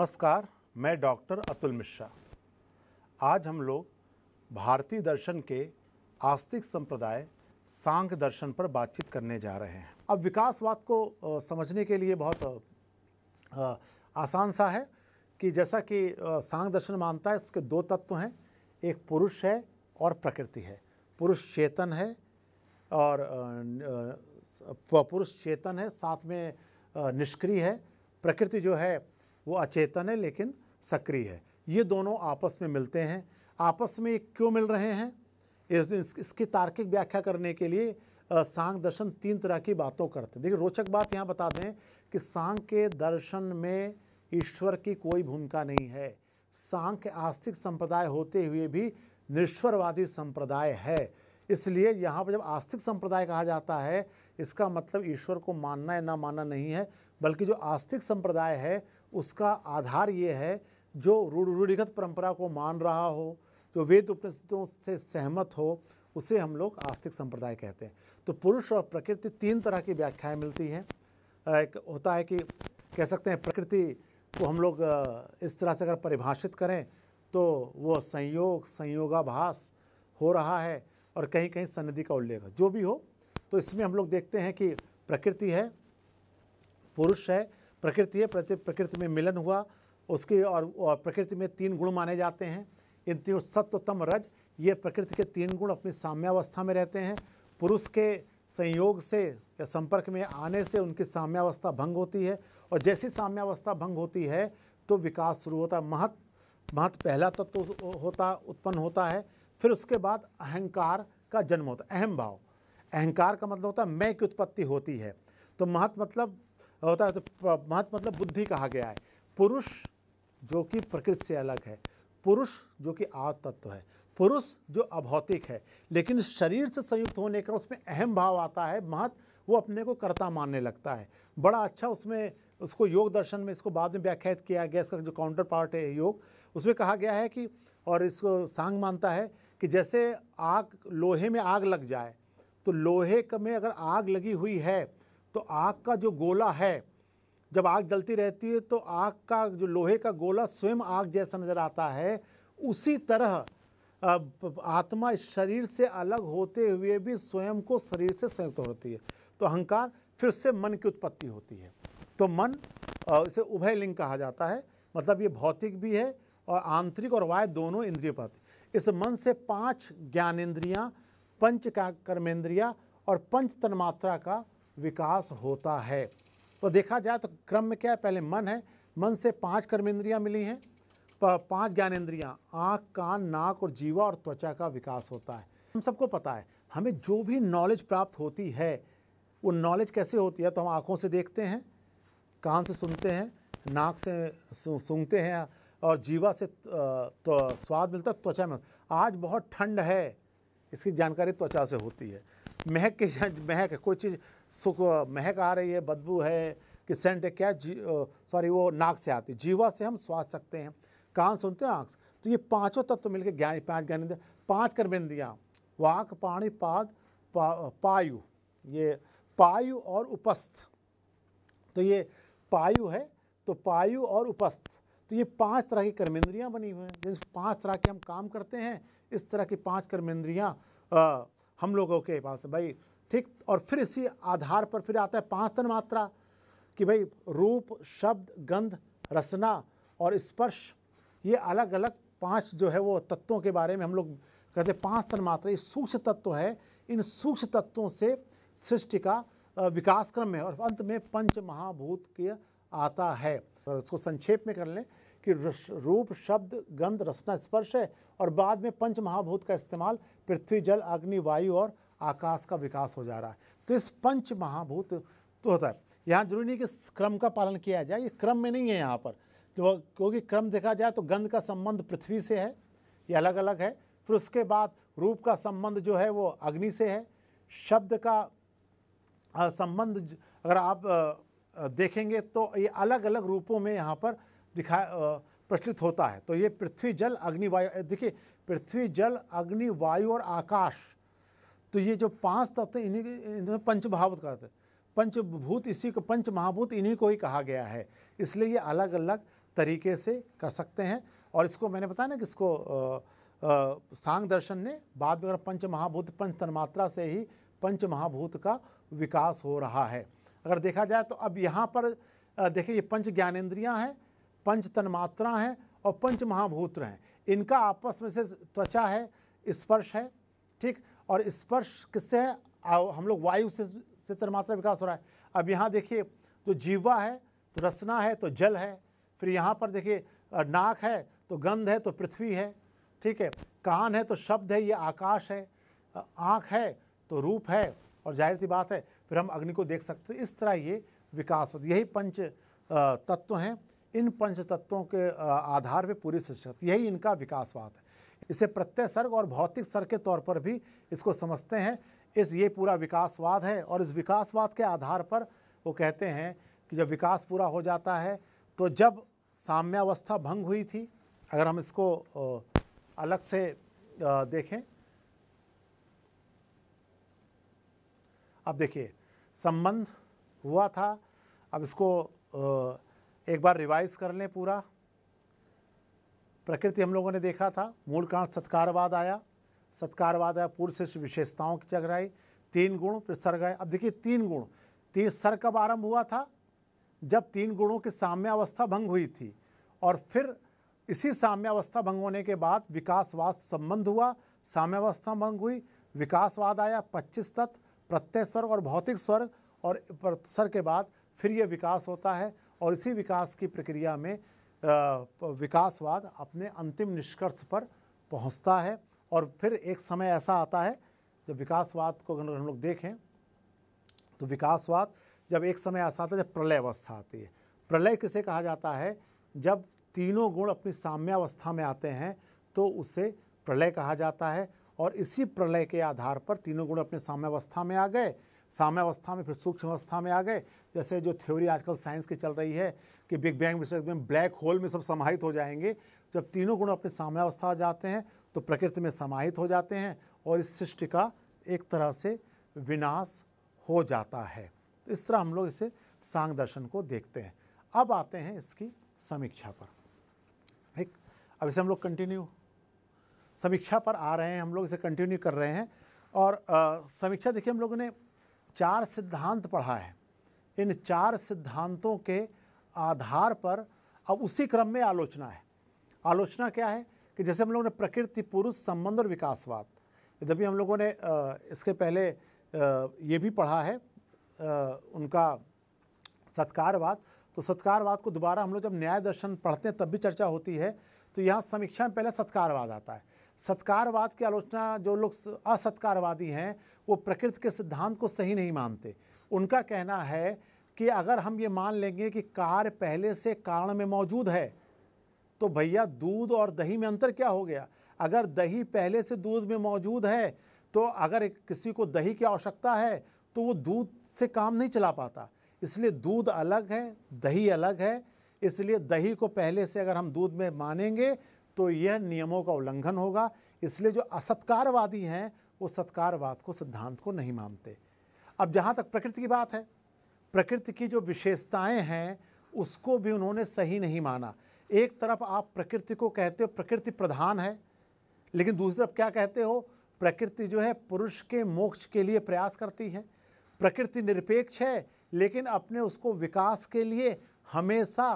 नमस्कार मैं डॉक्टर अतुल मिश्रा आज हम लोग भारतीय दर्शन के आस्तिक संप्रदाय सांख्य दर्शन पर बातचीत करने जा रहे हैं अब विकासवाद को समझने के लिए बहुत आसान सा है कि जैसा कि सांख्य दर्शन मानता है उसके दो तत्व हैं एक पुरुष है और प्रकृति है पुरुष चेतन है और पुरुष चेतन है साथ में निष्क्रिय है प्रकृति जो है वो अचेतन है लेकिन सक्रिय है ये दोनों आपस में मिलते हैं आपस में क्यों मिल रहे हैं इस, इस, इसकी तार्किक व्याख्या करने के लिए आ, सांग दर्शन तीन तरह की बातों करते हैं देखिए रोचक बात यहाँ बता दें कि सांग के दर्शन में ईश्वर की कोई भूमिका नहीं है सांग के आस्तिक संप्रदाय होते हुए भी निश्वरवादी संप्रदाय है इसलिए यहाँ पर जब आस्तिक संप्रदाय कहा जाता है इसका मतलब ईश्वर को मानना या ना मानना नहीं है बल्कि जो आस्तिक संप्रदाय है उसका आधार ये है जो रूढ़ रूढ़िगत परंपरा को मान रहा हो जो वेद उपनिषदों से सहमत हो उसे हम लोग आस्तिक संप्रदाय कहते हैं तो पुरुष और प्रकृति तीन तरह की व्याख्याएं मिलती हैं एक होता है कि कह सकते हैं प्रकृति को हम लोग इस तरह से अगर परिभाषित करें तो वो संयोग संयोगाभास हो रहा है और कहीं कहीं सन्निधि का उल्लेख जो भी हो तो इसमें हम लोग देखते हैं कि प्रकृति है पुरुष है प्रकृति है प्रति प्रकृति में मिलन हुआ उसके और, और प्रकृति में तीन गुण माने जाते हैं इन तीनों सत्वतम रज ये प्रकृति के तीन गुण अपनी साम्यावस्था में रहते हैं पुरुष के संयोग से या संपर्क में आने से उनकी साम्यावस्था भंग होती है और जैसी साम्यावस्था भंग होती है तो विकास शुरू होता है महत महत पहला तत्व तो होता उत्पन्न होता है फिर उसके बाद अहंकार का जन्म होता है अहम भाव अहंकार का मतलब होता है मैं की उत्पत्ति होती है तो महत मतलब होता है तो महत्व मतलब बुद्धि कहा गया है पुरुष जो कि प्रकृति से अलग है पुरुष जो कि आतत्व है पुरुष जो अभौतिक है लेकिन शरीर से संयुक्त होने का उसमें अहम भाव आता है महत्व वो अपने को कर्ता मानने लगता है बड़ा अच्छा उसमें उसको योग दर्शन में इसको बाद में व्याख्यात किया गया इसका जो काउंटर पार्ट है योग उसमें कहा गया है कि और इसको सांग मानता है कि जैसे आग लोहे में आग लग जाए तो लोहे में अगर आग लगी हुई है तो आग का जो गोला है जब आग जलती रहती है तो आग का जो लोहे का गोला स्वयं आग जैसा नज़र आता है उसी तरह आत्मा शरीर से अलग होते हुए भी स्वयं को शरीर से संयुक्त होती है तो अहंकार फिर से मन की उत्पत्ति होती है तो मन इसे उभय लिंग कहा जाता है मतलब ये भौतिक भी है और आंतरिक और वाय दोनों इंद्रिय पद इस मन से पांच ज्ञानेन्द्रियाँ पंच कर्मेंद्रिया और पंच तन्मात्रा का विकास होता है तो देखा जाए तो क्रम में क्या है पहले मन है मन से पांच कर्मेंद्रियां मिली हैं पांच ज्ञानेंद्रियां आँख कान नाक और जीवा और त्वचा का विकास होता है हम सबको पता है हमें जो भी नॉलेज प्राप्त होती है वो नॉलेज कैसे होती है तो हम आँखों से देखते हैं कान से सुनते हैं नाक से सूंघते हैं और जीवा से तो स्वाद मिलता है त्वचा में आज बहुत ठंड है इसकी जानकारी त्वचा से होती है महक के महक कोई चीज़ सुख महक आ रही है बदबू है कि सेंट है क्या सॉरी वो नाक से आती जीवा से हम स्वाद सकते हैं कान सुनते हैं आँख तो ये पांचों तत्व तो मिलकर ज्ञान पांच ज्ञानेन्द्र पांच इंद्रिया वाक पाणी पाद पा, पायु ये पायु और उपस्थ तो ये पायु है तो पायु और उपस्थ तो ये पांच तरह की कर्मेंद्रियाँ बनी हुई हैं जिस पांच तरह के हम काम करते हैं इस तरह की पांच कर्मेंद्रियाँ हम लोगों के पास भाई ठीक और फिर इसी आधार पर फिर आता है पांच तन मात्रा कि भाई रूप शब्द गंध रसना और स्पर्श ये अलग अलग पांच जो है वो तत्वों के बारे में हम लोग कहते हैं पांच तन मात्रा ये सूक्ष्म तत्व है इन सूक्ष्म तत्वों से सृष्टि का विकास क्रम में और अंत में पंच महाभूत के आता है और इसको संक्षेप में कर लें कि रूप शब्द गंध रसना स्पर्श है और बाद में पंच महाभूत का इस्तेमाल पृथ्वी जल अग्नि वायु और आकाश का विकास हो जा रहा है तो इस पंच महाभूत तो होता है यहाँ जरूरी नहीं कि क्रम का पालन किया जाए ये क्रम में नहीं है यहाँ पर तो क्योंकि क्रम देखा जाए तो गंध का संबंध पृथ्वी से है ये अलग अलग है फिर उसके बाद रूप का संबंध जो है वो अग्नि से है शब्द का संबंध अगर आप देखेंगे तो ये अलग अलग रूपों में यहाँ पर दिखा प्रचलित होता है तो ये पृथ्वी जल अग्नि वायु देखिए पृथ्वी जल अग्नि वायु और आकाश तो ये जो पांच तत्व इन्हीं भाव कहते हैं पंचभूत इसी को पंच महाभूत इन्हीं को ही कहा गया है इसलिए ये अलग अलग तरीके से कर सकते हैं और इसको मैंने बताया ना कि इसको सांग दर्शन ने बाद में अगर पंच महाभूत पंच तन्मात्रा से ही पंच महाभूत का विकास हो रहा है अगर देखा जाए तो अब यहाँ पर देखिए ये पंच ज्ञानेन्द्रियाँ हैं पंच तन्मात्रा हैं और पंच महाभूत हैं इनका आपस में से त्वचा है स्पर्श है ठीक और स्पर्श किससे है हम लोग वायु से से तरमात्रा विकास हो रहा है अब यहाँ देखिए तो जीवा है तो रसना है तो जल है फिर यहाँ पर देखिए नाक है तो गंध है तो पृथ्वी है ठीक है कान है तो शब्द है ये आकाश है आँख है तो रूप है और जाहिर सी बात है फिर हम अग्नि को देख सकते इस तरह ये विकास होती यही पंच तत्व हैं इन पंच तत्वों के आधार पर पूरी सृष्टि होती यही इनका विकासवाद है इसे प्रत्यय सर्ग और भौतिक सर्ग के तौर पर भी इसको समझते हैं इस ये पूरा विकासवाद है और इस विकासवाद के आधार पर वो कहते हैं कि जब विकास पूरा हो जाता है तो जब साम्यावस्था भंग हुई थी अगर हम इसको अलग से देखें अब देखिए संबंध हुआ था अब इसको एक बार रिवाइज कर लें पूरा प्रकृति हम लोगों ने देखा था मूल कारण सत्कारवाद आया सत्कारवाद आया पूर्व शिष्य विशेषताओं की जगह आई तीन गुण फिर सर्ग आए अब देखिए तीन गुण तीन सर कब आरंभ हुआ था जब तीन गुणों की साम्यावस्था भंग हुई थी और फिर इसी साम्यावस्था भंग होने के बाद विकासवाद संबंध हुआ साम्यावस्था भंग हुई विकासवाद आया पच्चीस तत्व प्रत्यय स्वर्ग और भौतिक स्वर्ग और सर के बाद फिर यह विकास होता है और इसी विकास की प्रक्रिया में विकासवाद अपने अंतिम निष्कर्ष पर पहुंचता है और फिर एक समय ऐसा आता है जब विकासवाद को अगर हम लोग देखें तो विकासवाद जब एक समय ऐसा आता है जब प्रलय अवस्था आती है प्रलय किसे कहा जाता है जब तीनों गुण अपनी साम्यावस्था में आते हैं तो उसे प्रलय कहा जाता है और इसी प्रलय के आधार पर तीनों गुण अपने साम्यावस्था में आ गए साम्यावस्था में फिर सूक्ष्म अवस्था में आ गए जैसे जो थ्योरी आजकल साइंस की चल रही है कि बिग बैंग में ब्लैक होल में सब समाहित हो जाएंगे जब तीनों गुण अपने साम्यावस्था अवस्था जाते हैं तो प्रकृति में समाहित हो जाते हैं और इस सृष्टि का एक तरह से विनाश हो जाता है तो इस तरह हम लोग इसे सांग दर्शन को देखते हैं अब आते हैं इसकी समीक्षा पर एक अब इसे हम लोग कंटिन्यू समीक्षा पर आ रहे हैं हम लोग इसे कंटिन्यू कर रहे हैं और समीक्षा देखिए हम लोगों ने चार सिद्धांत पढ़ा है इन चार सिद्धांतों के आधार पर अब उसी क्रम में आलोचना है आलोचना क्या है कि जैसे हम लोगों ने प्रकृति पुरुष संबंध और विकासवाद यद्यपि हम लोगों ने इसके पहले ये भी पढ़ा है उनका सत्कारवाद तो सत्कारवाद को दोबारा हम लोग जब न्याय दर्शन पढ़ते हैं तब भी चर्चा होती है तो यहाँ समीक्षा में पहले सत्कारवाद आता है सत्कारवाद की आलोचना जो लोग असत्कारवादी हैं वो प्रकृति के सिद्धांत को सही नहीं मानते उनका कहना है कि अगर हम ये मान लेंगे कि कार्य पहले से कारण में मौजूद है तो भैया दूध और दही में अंतर क्या हो गया अगर दही पहले से दूध में मौजूद है तो अगर किसी को दही की आवश्यकता है तो वो दूध से काम नहीं चला पाता इसलिए दूध अलग है दही अलग है इसलिए दही को पहले से अगर हम दूध में मानेंगे तो यह नियमों का उल्लंघन होगा इसलिए जो असत्कारवादी हैं वो सत्कारवाद को सिद्धांत को नहीं मानते अब जहाँ तक प्रकृति की बात है प्रकृति की जो विशेषताएं हैं उसको भी उन्होंने सही नहीं माना एक तरफ आप प्रकृति को कहते हो प्रकृति प्रधान है लेकिन दूसरी तरफ क्या कहते हो प्रकृति जो है पुरुष के मोक्ष के लिए प्रयास करती है प्रकृति निरपेक्ष है लेकिन अपने उसको विकास के लिए हमेशा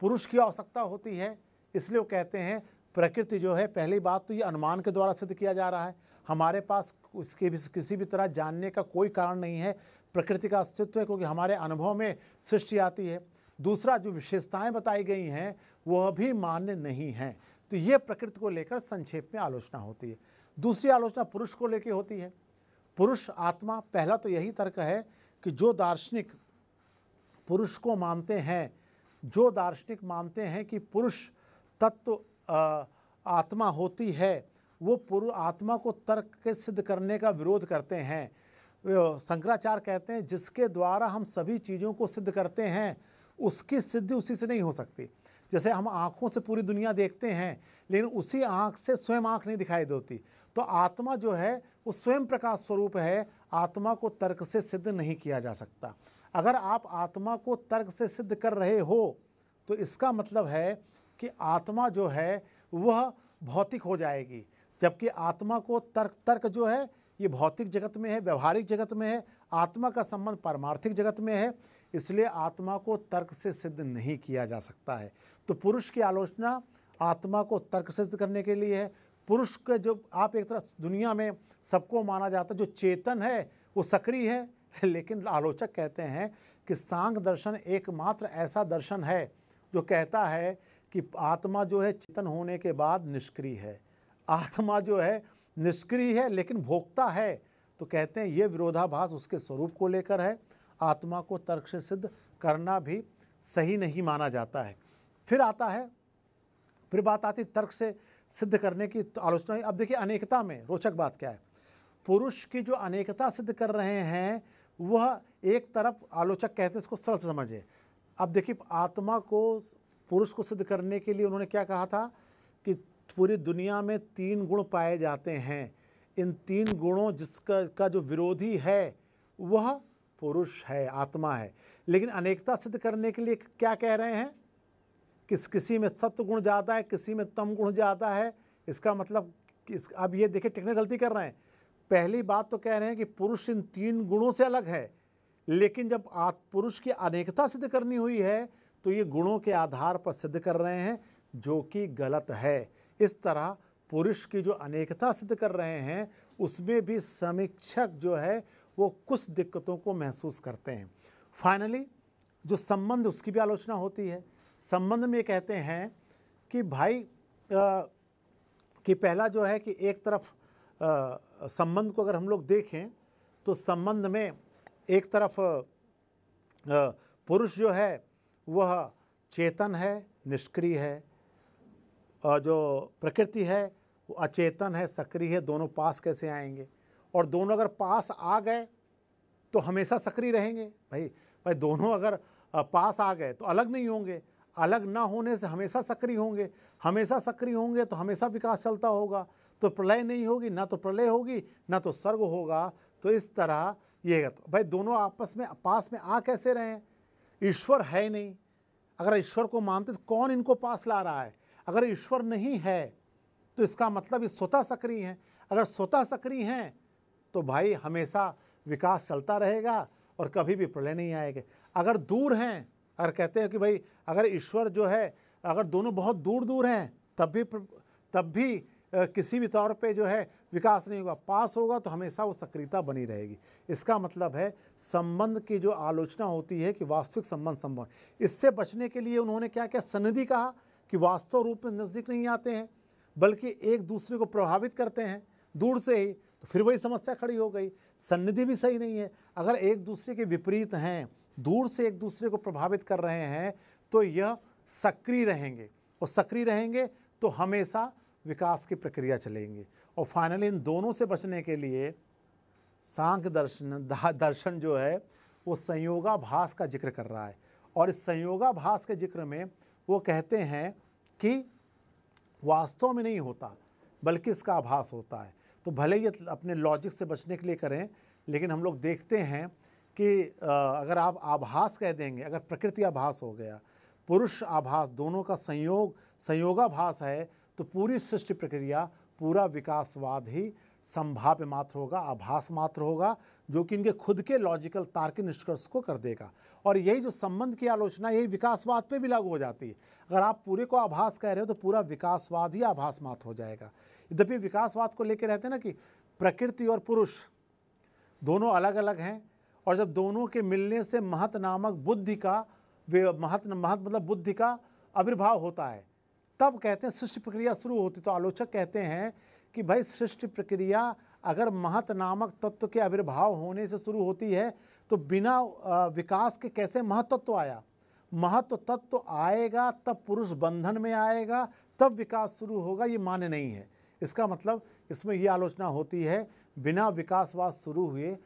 पुरुष की आवश्यकता होती है इसलिए वो कहते हैं प्रकृति जो है पहली बात तो ये अनुमान के द्वारा सिद्ध किया जा रहा है हमारे पास उसके भी किसी भी तरह जानने का कोई कारण नहीं है प्रकृति का अस्तित्व है क्योंकि हमारे अनुभव में सृष्टि आती है दूसरा जो विशेषताएं बताई गई हैं वह भी मान्य नहीं हैं तो ये प्रकृति को लेकर संक्षेप में आलोचना होती है दूसरी आलोचना पुरुष को लेकर होती है पुरुष आत्मा पहला तो यही तर्क है कि जो दार्शनिक पुरुष को मानते हैं जो दार्शनिक मानते हैं कि पुरुष तत्व आत्मा होती है वो पूर्व आत्मा को तर्क के सिद्ध करने का विरोध करते हैं शंकराचार्य कहते हैं जिसके द्वारा हम सभी चीज़ों को सिद्ध करते हैं उसकी सिद्धि उसी से नहीं हो सकती जैसे हम आँखों से पूरी दुनिया देखते हैं लेकिन उसी आँख से स्वयं आँख नहीं दिखाई देती तो आत्मा जो है वो स्वयं प्रकाश स्वरूप है आत्मा को तर्क से सिद्ध नहीं किया जा सकता अगर आप आत्मा को तर्क से सिद्ध कर रहे हो तो इसका मतलब है कि आत्मा जो है वह भौतिक हो जाएगी जबकि आत्मा को तर्क तर्क जो है ये भौतिक जगत में है व्यवहारिक जगत में है आत्मा का संबंध परमार्थिक जगत में है इसलिए आत्मा को तर्क से सिद्ध नहीं किया जा सकता है तो पुरुष की आलोचना आत्मा को तर्क सिद्ध करने के लिए है पुरुष के जो आप एक तरह दुनिया में सबको माना जाता है जो चेतन है वो सक्रिय है लेकिन आलोचक कहते हैं कि सांग दर्शन एकमात्र ऐसा दर्शन है जो कहता है कि आत्मा जो है चेतन होने के बाद निष्क्रिय है आत्मा जो है निष्क्रिय है लेकिन भोगता है तो कहते हैं ये विरोधाभास उसके स्वरूप को लेकर है आत्मा को तर्क से सिद्ध करना भी सही नहीं माना जाता है फिर आता है फिर बात आती तर्क से सिद्ध करने की तो आलोचना अब देखिए अनेकता में रोचक बात क्या है पुरुष की जो अनेकता सिद्ध कर रहे हैं वह एक तरफ आलोचक कहते हैं इसको सरल से समझे अब देखिए आत्मा को पुरुष को सिद्ध करने के लिए उन्होंने क्या कहा था कि पूरी दुनिया में तीन गुण पाए जाते हैं इन तीन गुणों जिसका का जो विरोधी है वह पुरुष है आत्मा है लेकिन अनेकता सिद्ध करने के लिए क्या कह रहे हैं किस किसी में सत्य गुण ज़्यादा है किसी में तम गुण ज़्यादा है इसका मतलब इस अब ये देखिए टेक्निकल गलती कर रहे हैं पहली बात तो कह रहे हैं कि पुरुष इन तीन गुणों से अलग है लेकिन जब पुरुष की अनेकता सिद्ध करनी हुई है तो ये गुणों के आधार पर सिद्ध कर रहे हैं जो कि गलत है इस तरह पुरुष की जो अनेकता सिद्ध कर रहे हैं उसमें भी समीक्षक जो है वो कुछ दिक्कतों को महसूस करते हैं फाइनली जो संबंध उसकी भी आलोचना होती है संबंध में कहते हैं कि भाई आ, कि पहला जो है कि एक तरफ संबंध को अगर हम लोग देखें तो संबंध में एक तरफ पुरुष जो है वह चेतन है निष्क्रिय है और जो प्रकृति है वो अचेतन है सक्रिय है दोनों पास कैसे आएंगे और दोनों अगर पास आ गए तो हमेशा सक्रिय रहेंगे भाई भाई दोनों अगर पास आ गए तो अलग नहीं होंगे अलग ना होने से हमेशा सक्रिय होंगे हमेशा सक्रिय होंगे तो हमेशा विकास चलता होगा तो प्रलय नहीं होगी ना तो प्रलय होगी ना तो स्वर्ग होगा तो इस तरह ये तो भाई दोनों आपस में पास में आ कैसे रहें ईश्वर है नहीं अगर ईश्वर को मानते तो कौन इनको पास ला रहा है अगर ईश्वर नहीं है तो इसका मतलब ये स्वतः सक्रिय हैं अगर स्वतः सक्रिय हैं तो भाई हमेशा विकास चलता रहेगा और कभी भी प्रलय नहीं आएगा अगर दूर हैं अगर कहते हैं कि भाई अगर ईश्वर जो है अगर दोनों बहुत दूर दूर हैं तब भी तब भी किसी भी तौर पे जो है विकास नहीं होगा पास होगा तो हमेशा वो सक्रियता बनी रहेगी इसका मतलब है संबंध की जो आलोचना होती है कि वास्तविक संबंध संभव इससे बचने के लिए उन्होंने क्या क्या सनदी कहा कि वास्तव रूप में नज़दीक नहीं आते हैं बल्कि एक दूसरे को प्रभावित करते हैं दूर से ही तो फिर वही समस्या खड़ी हो गई सन्निधि भी सही नहीं है अगर एक दूसरे के विपरीत हैं दूर से एक दूसरे को प्रभावित कर रहे हैं तो यह सक्रिय रहेंगे और सक्रिय रहेंगे तो हमेशा विकास की प्रक्रिया चलेंगे और फाइनली इन दोनों से बचने के लिए सांख्य दर्शन दर्शन जो है वो संयोगाभास का जिक्र कर रहा है और इस संयोगाभास के जिक्र में वो कहते हैं कि वास्तव में नहीं होता बल्कि इसका आभास होता है तो भले ये अपने लॉजिक से बचने के लिए करें लेकिन हम लोग देखते हैं कि अगर आप आभास कह देंगे अगर प्रकृति आभास हो गया पुरुष आभास दोनों का संयोग संयोगाभास है तो पूरी सृष्टि प्रक्रिया पूरा विकासवाद ही संभाव्य मात्र होगा आभास मात्र होगा जो कि इनके खुद के लॉजिकल तार्किक निष्कर्ष को कर देगा और यही जो संबंध की आलोचना यही विकासवाद पे भी लागू हो जाती है अगर आप पूरे को आभास कह रहे हो तो पूरा विकासवाद ही आभास मात्र हो जाएगा यद्यपि विकासवाद को लेकर रहते हैं ना कि प्रकृति और पुरुष दोनों अलग अलग हैं और जब दोनों के मिलने से महत नामक बुद्धि का वे महत महत मतलब बुद्धि का आविर्भाव होता है तब कहते हैं सृष्टि प्रक्रिया शुरू होती तो आलोचक कहते हैं कि भाई सृष्टि प्रक्रिया अगर महत नामक तत्व के आविर्भाव होने से शुरू होती है तो बिना विकास के कैसे तो आया महत्व तत्व आएगा तब पुरुष बंधन में आएगा तब विकास शुरू होगा ये मान्य नहीं है इसका मतलब इसमें यह आलोचना होती है बिना विकासवाद शुरू हुए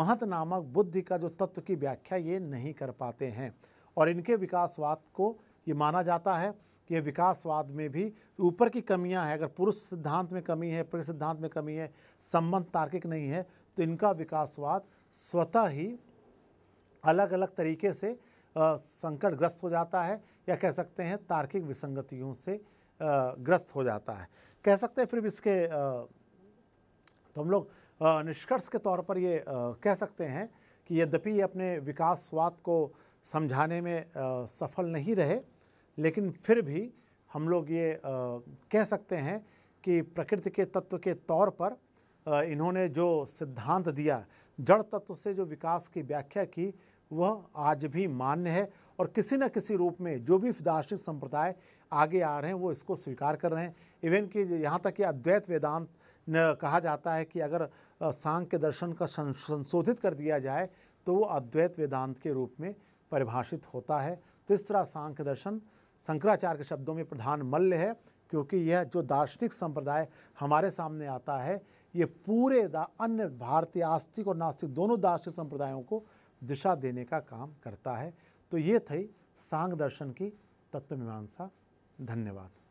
महत नामक बुद्धि का जो तत्व की व्याख्या ये नहीं कर पाते हैं और इनके विकासवाद को ये माना जाता है कि विकासवाद में भी ऊपर की कमियां हैं अगर पुरुष सिद्धांत में कमी है पुरुष सिद्धांत में कमी है संबंध तार्किक नहीं है तो इनका विकासवाद स्वतः ही अलग अलग तरीके से संकटग्रस्त हो जाता है या कह सकते हैं तार्किक विसंगतियों से ग्रस्त हो जाता है कह सकते हैं फिर इसके तो हम लोग निष्कर्ष के तौर पर ये कह सकते हैं कि यद्यपि ये अपने विकासवाद को समझाने में सफल नहीं रहे लेकिन फिर भी हम लोग ये आ, कह सकते हैं कि प्रकृति के तत्व के तौर पर आ, इन्होंने जो सिद्धांत दिया जड़ तत्व से जो विकास की व्याख्या की वह आज भी मान्य है और किसी न किसी रूप में जो भी दार्शनिक संप्रदाय आगे आ रहे हैं वो इसको स्वीकार कर रहे हैं इवन कि यहाँ तक कि अद्वैत वेदांत कहा जाता है कि अगर सांग के दर्शन का संशोधित कर दिया जाए तो वो अद्वैत वेदांत के रूप में परिभाषित होता है तो इस तरह सांख्य दर्शन शंकराचार्य के शब्दों में प्रधान मल्ल है क्योंकि यह जो दार्शनिक संप्रदाय हमारे सामने आता है ये पूरे अन्य भारतीय आस्तिक और नास्तिक दोनों दार्शनिक संप्रदायों को दिशा देने का काम करता है तो ये थी सांग दर्शन की तत्व मीमांसा धन्यवाद